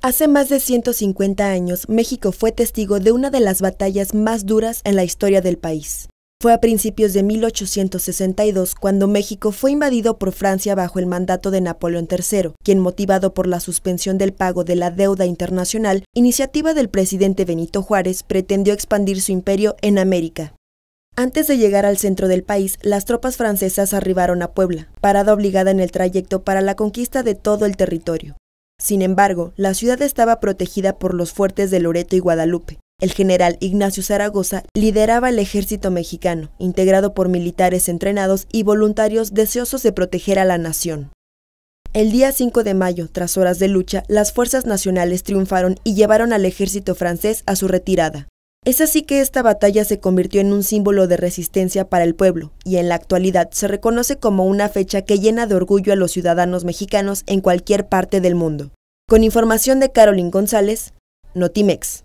Hace más de 150 años, México fue testigo de una de las batallas más duras en la historia del país. Fue a principios de 1862 cuando México fue invadido por Francia bajo el mandato de Napoleón III, quien motivado por la suspensión del pago de la deuda internacional, iniciativa del presidente Benito Juárez, pretendió expandir su imperio en América. Antes de llegar al centro del país, las tropas francesas arribaron a Puebla, parada obligada en el trayecto para la conquista de todo el territorio. Sin embargo, la ciudad estaba protegida por los fuertes de Loreto y Guadalupe. El general Ignacio Zaragoza lideraba el ejército mexicano, integrado por militares entrenados y voluntarios deseosos de proteger a la nación. El día 5 de mayo, tras horas de lucha, las fuerzas nacionales triunfaron y llevaron al ejército francés a su retirada. Es así que esta batalla se convirtió en un símbolo de resistencia para el pueblo y en la actualidad se reconoce como una fecha que llena de orgullo a los ciudadanos mexicanos en cualquier parte del mundo. Con información de Carolyn González, Notimex.